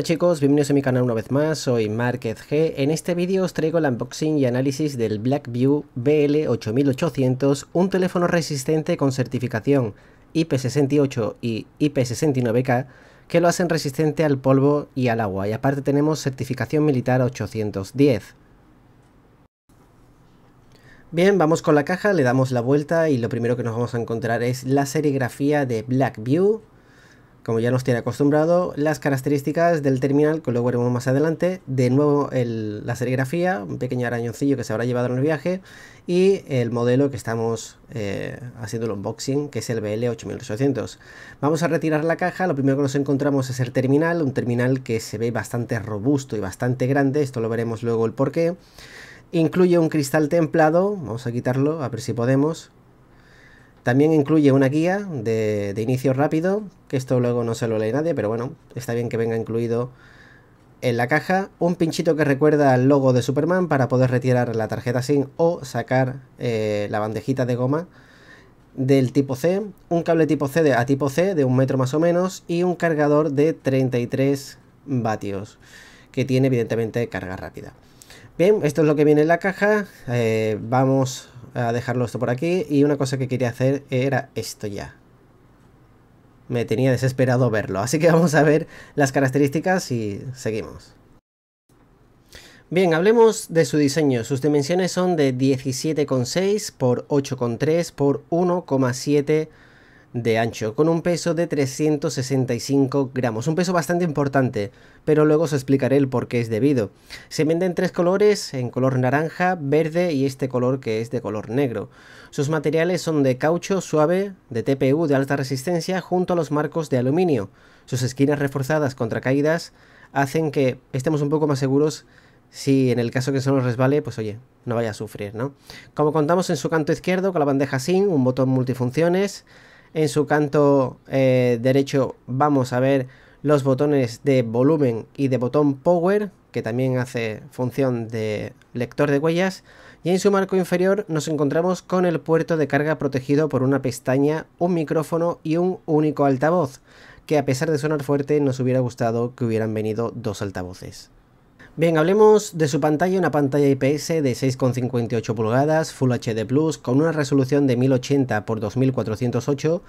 Hola chicos, bienvenidos a mi canal una vez más, soy Márquez G. En este vídeo os traigo el unboxing y análisis del Blackview BL8800, un teléfono resistente con certificación IP68 y IP69K que lo hacen resistente al polvo y al agua, y aparte tenemos certificación militar 810. Bien, vamos con la caja, le damos la vuelta y lo primero que nos vamos a encontrar es la serigrafía de Blackview, como ya nos tiene acostumbrado, las características del terminal, que luego veremos más adelante, de nuevo la serigrafía, un pequeño arañoncillo que se habrá llevado en el viaje, y el modelo que estamos eh, haciendo el unboxing, que es el BL8800. Vamos a retirar la caja, lo primero que nos encontramos es el terminal, un terminal que se ve bastante robusto y bastante grande, esto lo veremos luego el porqué. Incluye un cristal templado, vamos a quitarlo, a ver si podemos, también incluye una guía de, inicio rápido, que esto luego no se lo lee nadie, pero bueno, está bien que venga incluido en la caja. Un pinchito que recuerda al logo de Superman para poder retirar la tarjeta SIM o sacar eh, la bandejita de goma del tipo C. Un cable tipo C a tipo C de un metro más o menos y un cargador de 33 vatios, que tiene evidentemente carga rápida. Bien, esto es lo que viene en la caja. Eh, vamos a dejarlo esto por aquí. Y una cosa que quería hacer era esto ya. Me tenía desesperado verlo. Así que vamos a ver las características y seguimos. Bien, hablemos de su diseño. Sus dimensiones son de 17,6 por 8,3 por 1,7 de ancho, con un peso de 365 gramos, un peso bastante importante, pero luego os explicaré el por qué es debido. Se vende en tres colores, en color naranja, verde y este color que es de color negro. Sus materiales son de caucho suave, de TPU de alta resistencia, junto a los marcos de aluminio. Sus esquinas reforzadas contra caídas hacen que estemos un poco más seguros si en el caso que se nos resbale, pues oye, no vaya a sufrir, ¿no? Como contamos en su canto izquierdo, con la bandeja SIN, un botón multifunciones, en su canto eh, derecho vamos a ver los botones de volumen y de botón power, que también hace función de lector de huellas. Y en su marco inferior nos encontramos con el puerto de carga protegido por una pestaña, un micrófono y un único altavoz, que a pesar de sonar fuerte nos hubiera gustado que hubieran venido dos altavoces. Bien, hablemos de su pantalla, una pantalla IPS de 6,58 pulgadas, Full HD Plus, con una resolución de 1080 x 2408,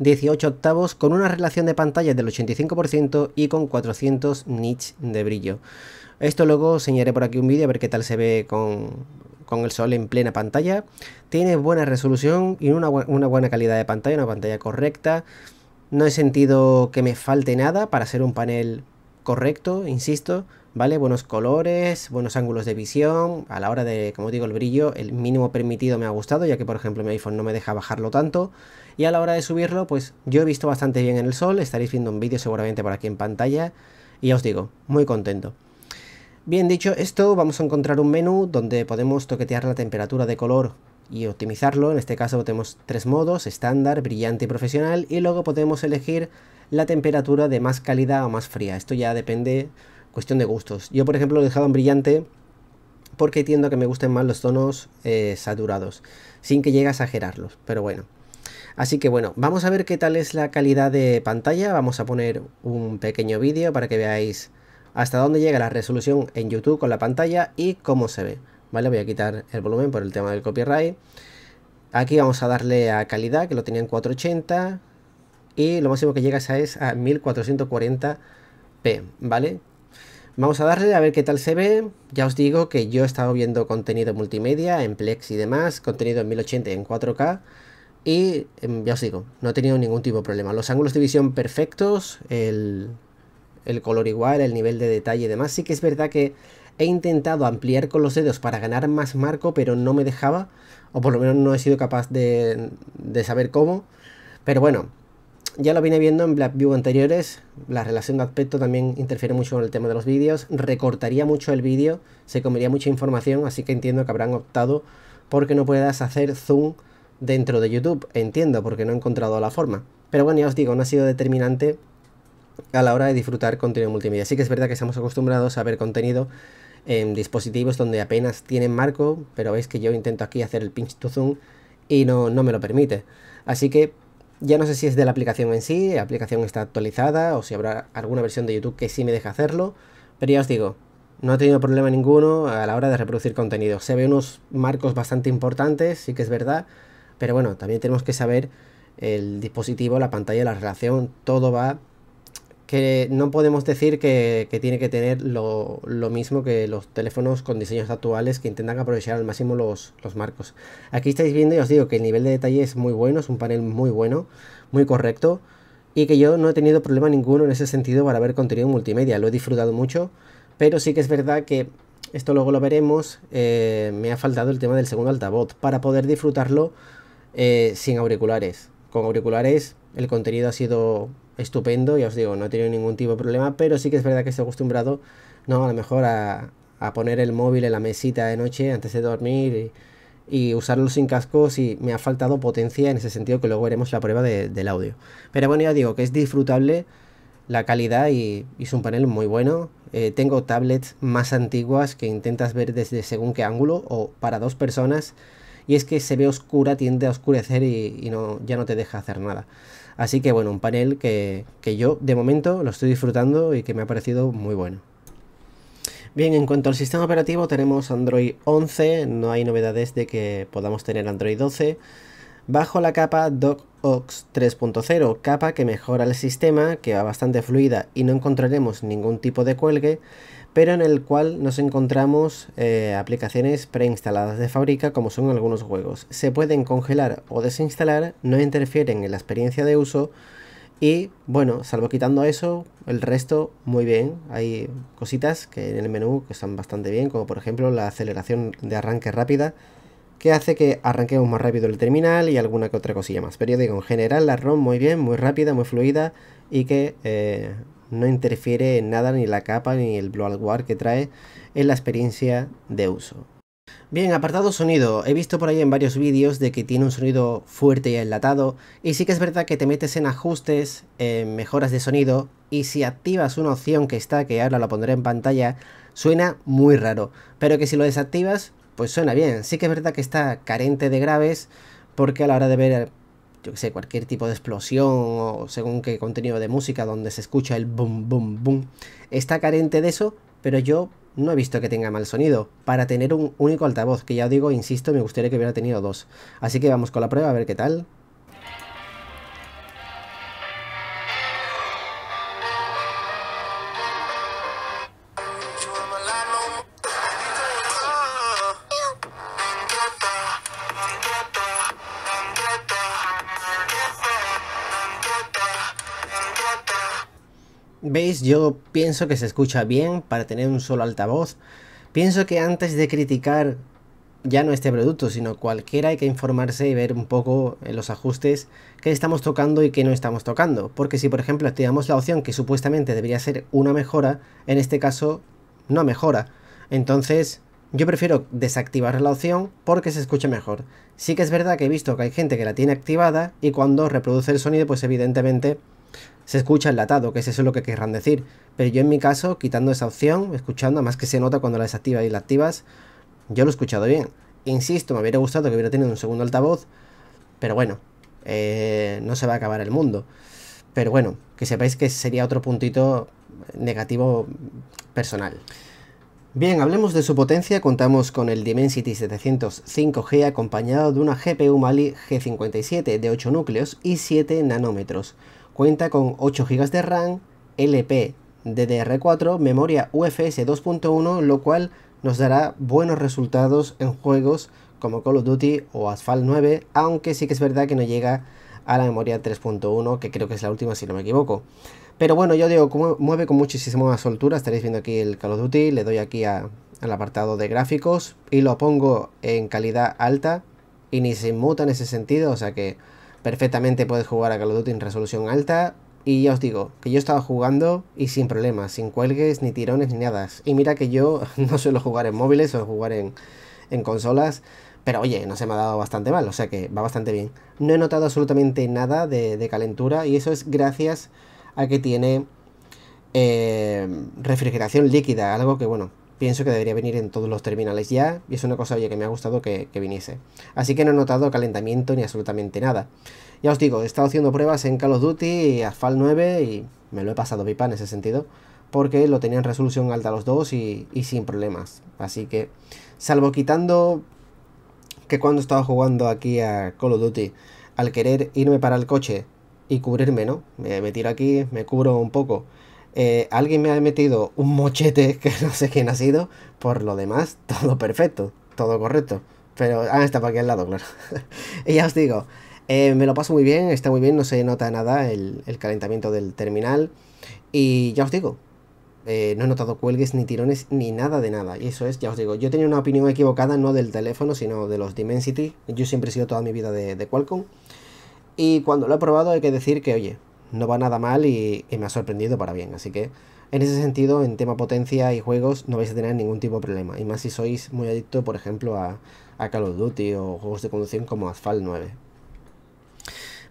18 octavos, con una relación de pantalla del 85% y con 400 nits de brillo. Esto luego señalaré enseñaré por aquí un vídeo a ver qué tal se ve con, el sol en plena pantalla. Tiene buena resolución y una, una, buena calidad de pantalla, una pantalla correcta. No he sentido que me falte nada para ser un panel correcto, insisto. ¿vale? Buenos colores, buenos ángulos de visión, a la hora de, como digo, el brillo, el mínimo permitido me ha gustado, ya que por ejemplo mi iPhone no me deja bajarlo tanto, y a la hora de subirlo, pues yo he visto bastante bien en el sol, estaréis viendo un vídeo seguramente por aquí en pantalla, y ya os digo, muy contento. Bien dicho esto, vamos a encontrar un menú donde podemos toquetear la temperatura de color y optimizarlo. En este caso tenemos tres modos, estándar, brillante y profesional. Y luego podemos elegir la temperatura de más calidad o más fría. Esto ya depende cuestión de gustos. Yo, por ejemplo, lo he dejado en brillante porque tiendo a que me gusten más los tonos eh, saturados, sin que llegue a exagerarlos, pero bueno. Así que bueno, vamos a ver qué tal es la calidad de pantalla, vamos a poner un pequeño vídeo para que veáis hasta dónde llega la resolución en YouTube con la pantalla y cómo se ve. Vale, voy a quitar el volumen por el tema del copyright. Aquí vamos a darle a calidad, que lo tenía en 480. Y lo máximo que llegas a es a 1440p, ¿vale? Vamos a darle a ver qué tal se ve. Ya os digo que yo he estado viendo contenido multimedia en Plex y demás, contenido en 1080 en 4K. Y em, ya os digo, no he tenido ningún tipo de problema. Los ángulos de visión perfectos, el, color igual, el nivel de detalle y demás. Sí que es verdad que he intentado ampliar con los dedos para ganar más marco, pero no me dejaba. O por lo menos no he sido capaz de, de saber cómo. Pero bueno, ya lo vine viendo en View anteriores, la relación de aspecto también interfiere mucho con el tema de los vídeos, recortaría mucho el vídeo, se comería mucha información, así que entiendo que habrán optado porque no puedas hacer zoom dentro de YouTube, entiendo, porque no he encontrado la forma. Pero bueno, ya os digo, no ha sido determinante a la hora de disfrutar contenido multimedia. Así que es verdad que estamos acostumbrados a ver contenido en dispositivos donde apenas tienen marco, pero veis que yo intento aquí hacer el pinch to zoom y no, no me lo permite. Así que ya no sé si es de la aplicación en sí, la aplicación está actualizada o si habrá alguna versión de YouTube que sí me deja hacerlo, pero ya os digo, no he tenido problema ninguno a la hora de reproducir contenido. Se ven unos marcos bastante importantes, sí que es verdad, pero bueno, también tenemos que saber el dispositivo, la pantalla, la relación, todo va que no podemos decir que, tiene que tener lo, mismo que los teléfonos con diseños actuales que intentan aprovechar al máximo los, marcos. Aquí estáis viendo y os digo que el nivel de detalle es muy bueno, es un panel muy bueno, muy correcto y que yo no he tenido problema ninguno en ese sentido para ver contenido multimedia, lo he disfrutado mucho, pero sí que es verdad que esto luego lo veremos, eh, me ha faltado el tema del segundo altavoz para poder disfrutarlo eh, sin auriculares con auriculares. El contenido ha sido estupendo, ya os digo, no he tenido ningún tipo de problema, pero sí que es verdad que estoy acostumbrado, no, a lo mejor a, poner el móvil en la mesita de noche antes de dormir y, usarlo sin cascos y me ha faltado potencia en ese sentido que luego veremos la prueba del audio. Pero bueno, ya digo que es disfrutable la calidad y, es un panel muy bueno. Eh, tengo tablets más antiguas que intentas ver desde según qué ángulo o para dos personas y es que se ve oscura, tiende a oscurecer y, no, ya no te deja hacer nada. Así que bueno, un panel que, que yo de momento lo estoy disfrutando y que me ha parecido muy bueno. Bien, en cuanto al sistema operativo tenemos Android 11, no hay novedades de que podamos tener Android 12. Bajo la capa DocOx 3.0, capa que mejora el sistema, que va bastante fluida y no encontraremos ningún tipo de cuelgue pero en el cual nos encontramos eh, aplicaciones preinstaladas de fábrica como son algunos juegos. Se pueden congelar o desinstalar, no interfieren en la experiencia de uso y bueno, salvo quitando eso, el resto muy bien. Hay cositas que en el menú que están bastante bien, como por ejemplo la aceleración de arranque rápida, que hace que arranquemos más rápido el terminal y alguna que otra cosilla más. Pero yo digo, en general la ROM muy bien, muy rápida, muy fluida y que eh, no interfiere en nada ni la capa ni el bloatware que trae en la experiencia de uso. Bien, apartado sonido. He visto por ahí en varios vídeos de que tiene un sonido fuerte y enlatado y sí que es verdad que te metes en ajustes, en mejoras de sonido y si activas una opción que está, que ahora la pondré en pantalla, suena muy raro, pero que si lo desactivas, pues suena bien. Sí que es verdad que está carente de graves porque a la hora de ver yo que sé, cualquier tipo de explosión o según qué contenido de música donde se escucha el boom, boom, boom. Está carente de eso, pero yo no he visto que tenga mal sonido. Para tener un único altavoz, que ya digo, insisto, me gustaría que hubiera tenido dos. Así que vamos con la prueba a ver qué tal. yo pienso que se escucha bien para tener un solo altavoz. Pienso que antes de criticar ya no este producto, sino cualquiera hay que informarse y ver un poco eh, los ajustes que estamos tocando y que no estamos tocando. Porque si por ejemplo activamos la opción que supuestamente debería ser una mejora, en este caso no mejora. Entonces yo prefiero desactivar la opción porque se escucha mejor. Sí que es verdad que he visto que hay gente que la tiene activada y cuando reproduce el sonido pues evidentemente se escucha enlatado, que es eso lo que querrán decir. Pero yo en mi caso, quitando esa opción, escuchando, además que se nota cuando la desactivas y la activas, yo lo he escuchado bien. Insisto, me hubiera gustado que hubiera tenido un segundo altavoz, pero bueno, eh, no se va a acabar el mundo. Pero bueno, que sepáis que sería otro puntito negativo personal. Bien, hablemos de su potencia. Contamos con el Dimensity 705G acompañado de una GPU Mali G57 de 8 núcleos y 7 nanómetros. Cuenta con 8 GB de RAM, LP DDR4, memoria UFS 2.1, lo cual nos dará buenos resultados en juegos como Call of Duty o Asphalt 9, aunque sí que es verdad que no llega a la memoria 3.1, que creo que es la última si no me equivoco. Pero bueno, yo digo, mueve con muchísima más soltura, estaréis viendo aquí el Call of Duty, le doy aquí al apartado de gráficos y lo pongo en calidad alta y ni se muta en ese sentido, o sea que perfectamente puedes jugar a Call of Duty en resolución alta. Y ya os digo, que yo estaba jugando y sin problemas, sin cuelgues, ni tirones, ni nada. Y mira que yo no suelo jugar en móviles, o jugar en, consolas. Pero oye, no se me ha dado bastante mal, o sea que va bastante bien. No he notado absolutamente nada de, de calentura y eso es gracias a que tiene eh, refrigeración líquida, algo que bueno, pienso que debería venir en todos los terminales ya, y es una cosa oye, que me ha gustado que, viniese. Así que no he notado calentamiento ni absolutamente nada. Ya os digo, he estado haciendo pruebas en Call of Duty y Asphalt 9 y me lo he pasado pipa en ese sentido, porque lo tenía en resolución alta los dos y, sin problemas. Así que, salvo quitando que cuando estaba jugando aquí a Call of Duty, al querer irme para el coche y cubrirme, ¿no? Me, me tiro aquí, me cubro un poco eh, alguien me ha metido un mochete que no sé quién ha sido. Por lo demás, todo perfecto, todo correcto. Pero ah, está para aquí al lado, claro. y ya os digo, eh, me lo paso muy bien, está muy bien, no se nota nada el, calentamiento del terminal. Y ya os digo, eh, no he notado cuelgues ni tirones ni nada de nada. Y eso es, ya os digo, yo tenía una opinión equivocada, no del teléfono, sino de los Dimensity. Yo siempre he sido toda mi vida de, de Qualcomm. Y cuando lo he probado hay que decir que, oye, no va nada mal y, me ha sorprendido para bien. Así que en ese sentido, en tema potencia y juegos, no vais a tener ningún tipo de problema. Y más si sois muy adicto, por ejemplo, a, a Call of Duty o juegos de conducción como Asphalt 9.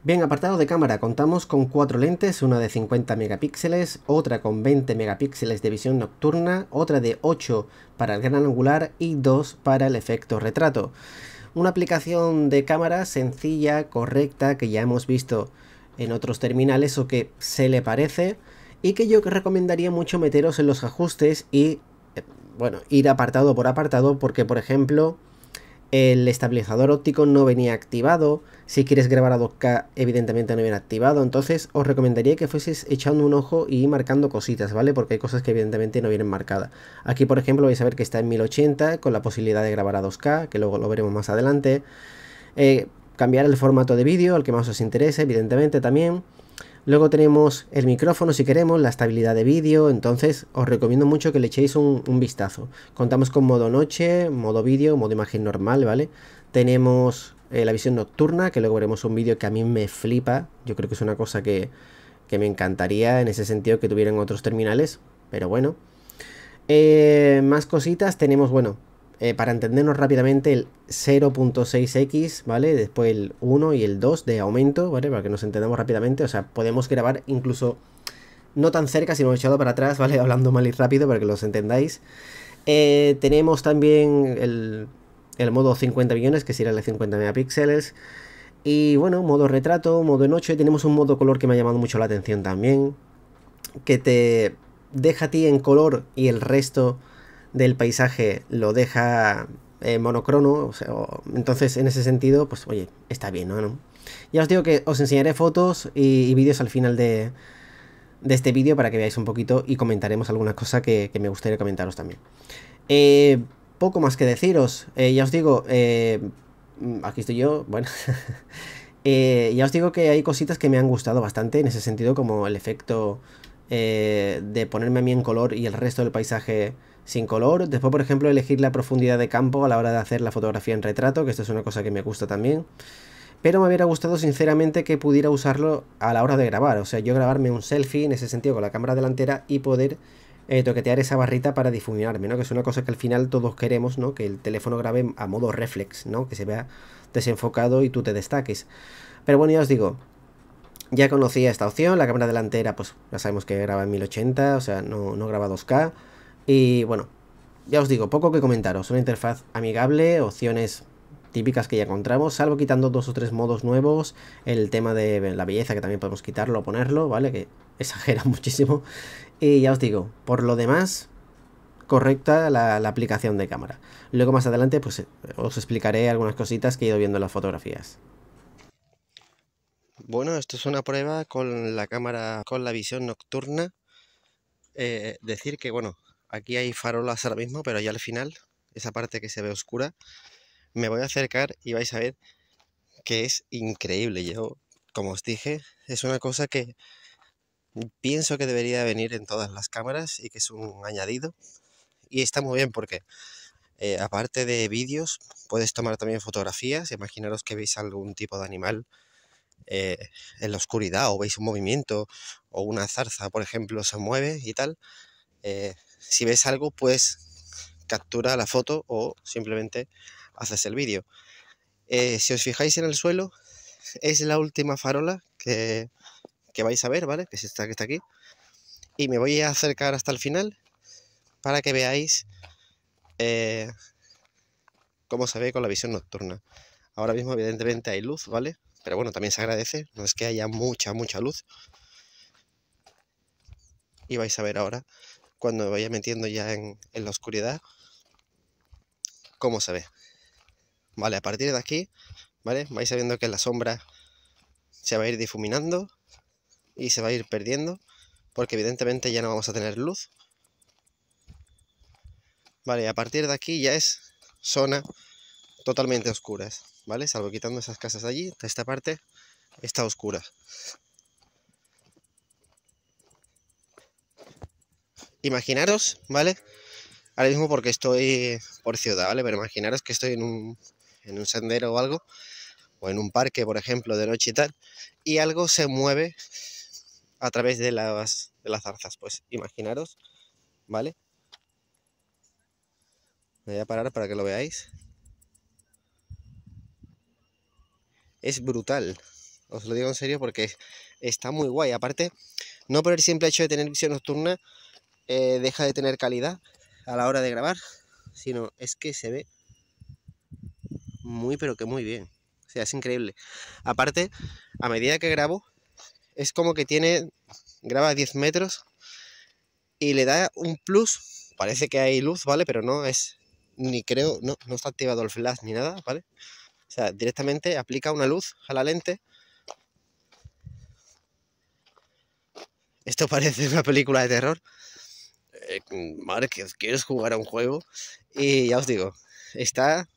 Bien, apartado de cámara, contamos con cuatro lentes, una de 50 megapíxeles, otra con 20 megapíxeles de visión nocturna, otra de 8 para el gran angular y dos para el efecto retrato. Una aplicación de cámara sencilla, correcta, que ya hemos visto en otros terminales o que se le parece y que yo recomendaría mucho meteros en los ajustes y eh, bueno, ir apartado por apartado porque por ejemplo el estabilizador óptico no venía activado, si quieres grabar a 2K evidentemente no viene activado, entonces os recomendaría que fueses echando un ojo y marcando cositas, ¿vale? Porque hay cosas que evidentemente no vienen marcadas. Aquí por ejemplo vais a ver que está en 1080 con la posibilidad de grabar a 2K, que luego lo veremos más adelante. Eh, cambiar el formato de vídeo al que más os interese, evidentemente también. Luego tenemos el micrófono si queremos, la estabilidad de vídeo, entonces os recomiendo mucho que le echéis un, vistazo. Contamos con modo noche, modo vídeo, modo imagen normal, ¿vale? Tenemos eh, la visión nocturna, que luego veremos un vídeo que a mí me flipa, yo creo que es una cosa que, que me encantaría en ese sentido que tuvieran otros terminales, pero bueno. Eh, más cositas, tenemos, bueno, eh, para entendernos rápidamente, el 0.6x, ¿vale? Después el 1 y el 2 de aumento, ¿vale? Para que nos entendamos rápidamente, o sea, podemos grabar incluso no tan cerca, sino echado para atrás, ¿vale? Hablando mal y rápido para que los entendáis. Eh, tenemos también el, modo 50 millones, que será el de 50 megapíxeles. Y bueno, modo retrato, modo noche. Tenemos un modo color que me ha llamado mucho la atención también. Que te deja a ti en color y el resto del paisaje lo deja eh, monocrono, entonces en ese sentido, pues oye, está bien, ¿no? Ya os digo que os enseñaré fotos y, vídeos al final de, de este vídeo para que veáis un poquito y comentaremos alguna cosa que, me gustaría comentaros también. Eh, poco más que deciros, eh, ya os digo, aquí estoy yo, bueno... ya os digo que hay cositas que me han gustado bastante en ese sentido, como el efecto de ponerme a mí en color y el resto del paisaje sin color. Después, por ejemplo, elegir la profundidad de campo a la hora de hacer la fotografía en retrato, que esto es una cosa que me gusta también. Pero me hubiera gustado sinceramente que pudiera usarlo a la hora de grabar. O sea, yo grabarme un selfie en ese sentido con la cámara delantera y poder eh, toquetear esa barrita para difuminarme, ¿no? Que es una cosa que al final todos queremos, ¿no? Que el teléfono grabe a modo reflex, ¿no? Que se vea desenfocado y tú te destaques. Pero bueno, ya os digo, ya conocía esta opción, la cámara delantera pues ya sabemos que graba en 1080, o sea, no, no graba 2K. Y bueno, ya os digo, poco que comentaros. Una interfaz amigable, opciones típicas que ya encontramos, salvo quitando dos o tres modos nuevos, el tema de la belleza que también podemos quitarlo o ponerlo, ¿vale? Que exagera muchísimo. Y ya os digo, por lo demás, correcta la, aplicación de cámara. Luego más adelante pues os explicaré algunas cositas que he ido viendo en las fotografías. Bueno, esto es una prueba con la cámara, con la visión nocturna. Eh, decir que bueno, Aquí hay farolas ahora mismo, pero ya al final, esa parte que se ve oscura, me voy a acercar y vais a ver que es increíble. Yo, como os dije, es una cosa que pienso que debería venir en todas las cámaras y que es un añadido. Y está muy bien porque eh, aparte de vídeos, puedes tomar también fotografías. Imaginaros que veis algún tipo de animal eh, en la oscuridad o veis un movimiento o una zarza, por ejemplo, se mueve y tal. Eh, si ves algo, pues captura la foto o simplemente haces el vídeo. Eh, si os fijáis en el suelo, es la última farola que, vais a ver, ¿vale? Que es esta que está aquí. Y me voy a acercar hasta el final para que veáis eh, cómo se ve con la visión nocturna. Ahora mismo evidentemente hay luz, ¿vale? Pero bueno, también se agradece, no es que haya mucha, mucha luz. Y vais a ver ahora cuando me vaya metiendo ya en, la oscuridad, cómo se ve. Vale, a partir de aquí, ¿vale? Vais sabiendo que la sombra se va a ir difuminando y se va a ir perdiendo, porque evidentemente ya no vamos a tener luz. Vale, a partir de aquí ya es zona totalmente oscura, ¿vale? Salvo quitando esas casas de allí, esta parte está oscura. imaginaros, ¿vale? Ahora mismo porque estoy por ciudad, ¿vale? Pero imaginaros que estoy en un, sendero o algo, o en un parque, por ejemplo, de noche y tal, y algo se mueve a través de las, de las zarzas. Pues imaginaros, ¿vale? voy a parar para que lo veáis. Es brutal, os lo digo en serio porque está muy guay. Aparte, no por el simple hecho de tener visión nocturna, eh, deja de tener calidad a la hora de grabar, sino es que se ve muy pero que muy bien. O sea, es increíble. Aparte, a medida que grabo, es como que tiene, graba 10 metros y le da un plus. Parece que hay luz, ¿vale? Pero no es, ni creo, no, no está activado el flash ni nada, ¿vale? O sea, directamente aplica una luz a la lente. Esto parece una película de terror eh, mm, ¿quieres jugar a un juego? Y ya os digo, está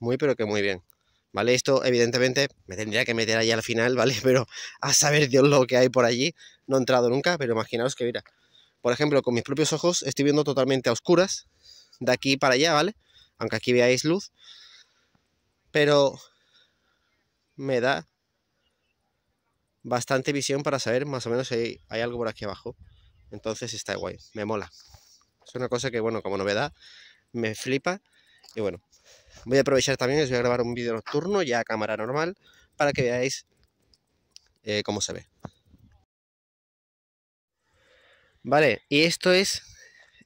muy pero que muy bien. ¿Vale? Esto, evidentemente, me tendría que meter ahí al final, ¿vale? Pero a saber Dios lo que hay por allí. No he entrado nunca, pero imaginaos que mira. Por ejemplo, con mis propios ojos estoy viendo totalmente a oscuras, de aquí para allá, ¿vale? Aunque aquí veáis luz. Pero me da bastante visión para saber más o menos si hay algo por aquí abajo. Entonces está guay, me mola. Es una cosa que, bueno, como novedad, me flipa. Y bueno, voy a aprovechar también, os voy a grabar un vídeo nocturno ya a cámara normal para que veáis eh, cómo se ve. Vale, y esto es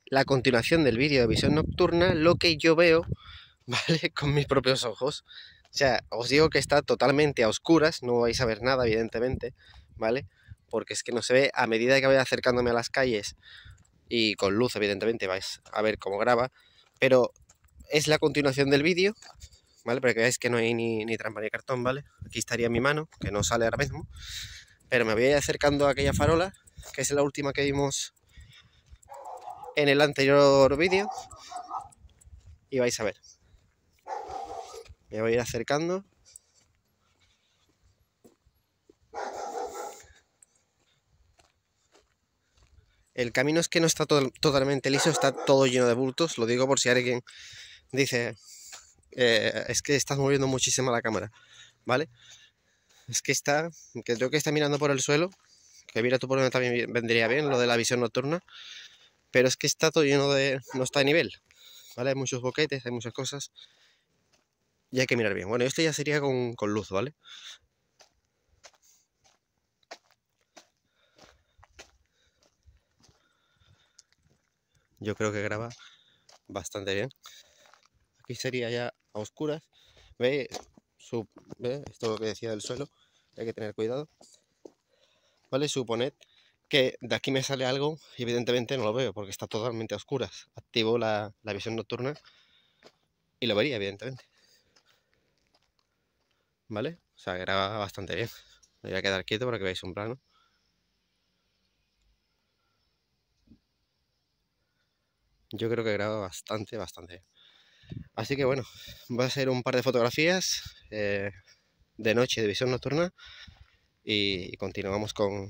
la continuación del vídeo de visión nocturna, lo que yo veo, ¿vale? Con mis propios ojos. O sea, os digo que está totalmente a oscuras, no vais a ver nada, evidentemente, ¿vale? vale porque es que no se ve, a medida que vaya acercándome a las calles, y con luz evidentemente vais a ver cómo graba, pero es la continuación del vídeo, ¿vale? Para que veáis que no hay ni, ni trampa ni cartón, ¿vale? Aquí estaría mi mano, que no sale ahora mismo, pero me voy a ir acercando a aquella farola, que es la última que vimos en el anterior vídeo, y vais a ver. Me voy a ir acercando El camino es que no está totalmente liso, está todo lleno de bultos. Lo digo por si alguien dice, eh, es que estás moviendo muchísimo la cámara, ¿vale? Es que está, que creo que está mirando por el suelo, que mira tú por donde también vendría bien, lo de la visión nocturna, pero es que está todo lleno de, no está a nivel, ¿vale? Hay muchos boquetes, hay muchas cosas, y hay que mirar bien. Bueno, esto ya sería con, con luz, ¿vale? yo creo que graba bastante bien. Aquí sería ya a oscuras. ¿Ve? Sub, ¿Ve? Esto que decía del suelo, hay que tener cuidado. ¿Vale? Suponed que de aquí me sale algo y evidentemente no lo veo porque está totalmente a oscuras. Activo la, visión nocturna y lo vería, evidentemente. ¿Vale? O sea, graba bastante bien. Me voy a quedar quieto para que veáis un plano. yo creo que graba bastante, bastante. Así que bueno, va a ser un par de fotografías eh, de noche, de visión nocturna, y continuamos con,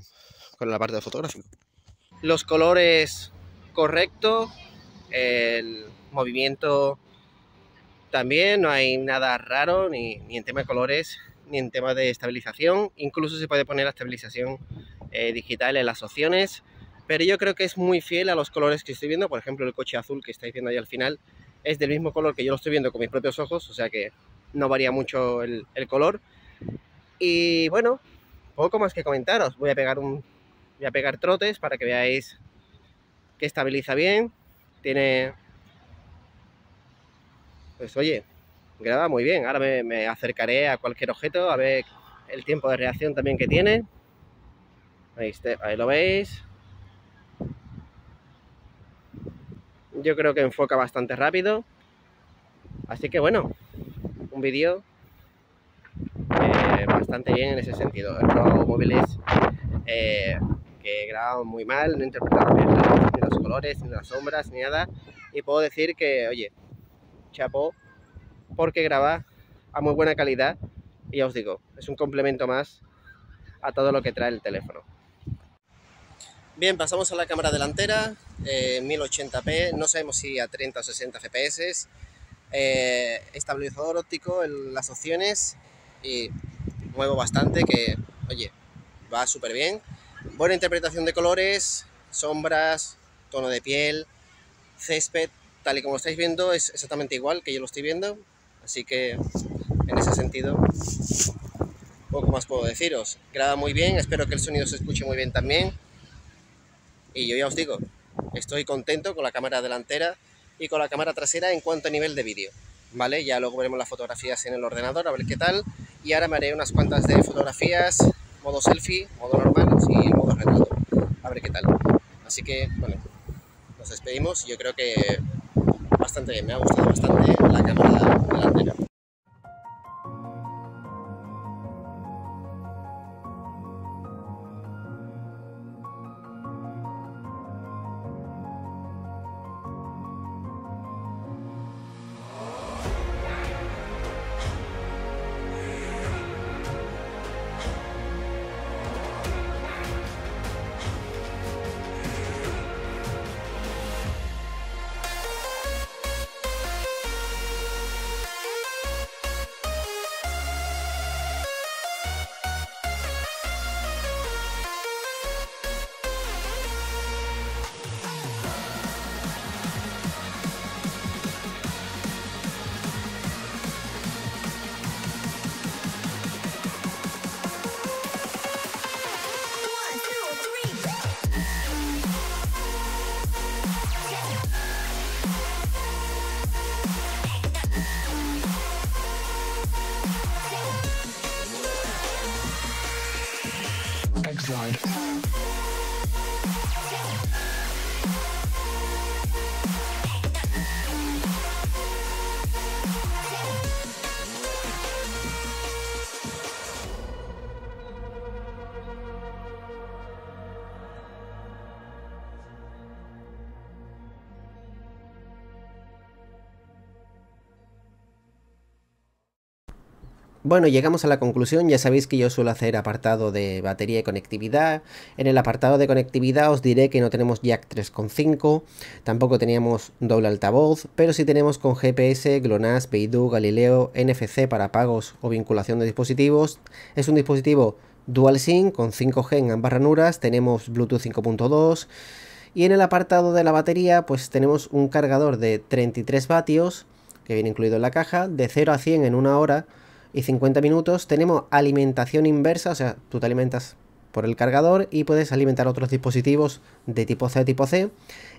la parte de fotografía. Los colores correctos, el movimiento también, no hay nada raro, ni, en tema de colores, ni en tema de estabilización. Incluso se puede poner la estabilización eh, digital en las opciones pero yo creo que es muy fiel a los colores que estoy viendo, por ejemplo el coche azul que estáis viendo ahí al final es del mismo color que yo lo estoy viendo con mis propios ojos, o sea que no varía mucho el, color. Y bueno, poco más que comentaros, voy a pegar un voy a pegar trotes para que veáis que estabiliza bien, tiene pues oye, graba muy bien. Ahora me, acercaré a cualquier objeto a ver el tiempo de reacción también que tiene. ahí este, lo veis. Yo creo que enfoca bastante rápido. Así que bueno, un vídeo eh, bastante bien en ese sentido. Los móviles eh, que grababan muy mal, no interpretaban bien los colores, ni las sombras, ni nada. Y puedo decir que, oye, chapó, porque graba a muy buena calidad. Y ya os digo, es un complemento más a todo lo que trae el teléfono. Bien, pasamos a la cámara delantera, 1080p, eh, no sabemos si a 30 o 60 fps, eh, estabilizador óptico en las opciones y muevo bastante que, oye, va súper bien. Buena interpretación de colores, sombras, tono de piel, césped, tal y como estáis viendo es exactamente igual que yo lo estoy viendo, así que en ese sentido poco más puedo deciros. Graba muy bien, espero que el sonido se escuche muy bien también. Y yo ya os digo, estoy contento con la cámara delantera y con la cámara trasera en cuanto a nivel de vídeo. ¿Vale? Ya luego veremos las fotografías en el ordenador, a ver qué tal. Y ahora me haré unas cuantas de fotografías, modo selfie, modo normal y modo retrato. A ver qué tal. Así que, bueno, nos despedimos. Yo creo que bastante bien, me ha gustado bastante la cámara delantera. Ride. Bueno, llegamos a la conclusión, ya sabéis que yo suelo hacer apartado de batería y conectividad. En el apartado de conectividad os diré que no tenemos jack 3.5, tampoco teníamos doble altavoz, pero sí tenemos con GPS, GLONASS, Beidou, Galileo, NFC para pagos o vinculación de dispositivos. Es un dispositivo dual SIM con 5G en ambas ranuras, tenemos Bluetooth 5.2 y en el apartado de la batería pues tenemos un cargador de 33 vatios que viene incluido en la caja, de 0 a 100 en una hora y 50 minutos. Tenemos alimentación inversa, o sea, tú te alimentas por el cargador y puedes alimentar otros dispositivos de tipo C a tipo C.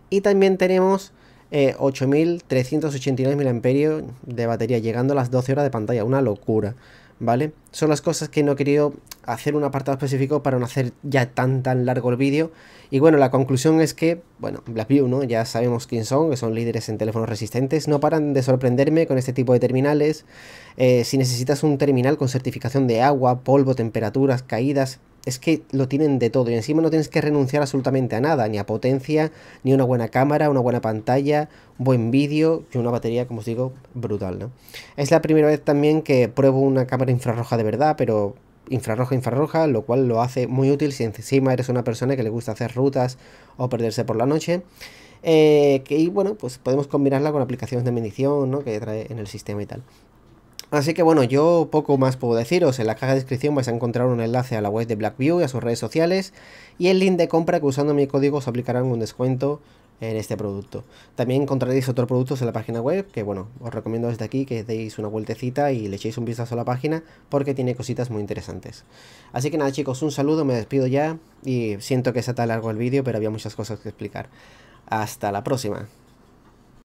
Y también tenemos 8.389 eh, mAh de batería, llegando a las 12 horas de pantalla, una locura, ¿vale? Son las cosas que no he querido hacer un apartado específico para no hacer ya tan tan largo el vídeo y bueno, la conclusión es que, bueno, BlackView, ¿no? Ya sabemos quién son, que son líderes en teléfonos resistentes. No paran de sorprenderme con este tipo de terminales. Eh, si necesitas un terminal con certificación de agua, polvo, temperaturas, caídas, es que lo tienen de todo. Y encima no tienes que renunciar absolutamente a nada, ni a potencia, ni una buena cámara, una buena pantalla, buen vídeo y una batería, como os digo, brutal, ¿no? Es la primera vez también que pruebo una cámara infrarroja de verdad, pero infrarroja, infrarroja, lo cual lo hace muy útil si encima eres una persona que le gusta hacer rutas o perderse por la noche. Eh, que, y bueno, pues podemos combinarla con aplicaciones de medición ¿no? que trae en el sistema y tal. Así que bueno, yo poco más puedo deciros. En la caja de descripción vais a encontrar un enlace a la web de Blackview y a sus redes sociales y el link de compra que usando mi código os aplicarán un descuento en este producto. También encontraréis otros productos en la página web, que bueno, os recomiendo desde aquí que deis una vueltecita y le echéis un vistazo a la página porque tiene cositas muy interesantes. Así que nada chicos, un saludo, me despido ya y siento que se tan largo el vídeo, pero había muchas cosas que explicar. Hasta la próxima.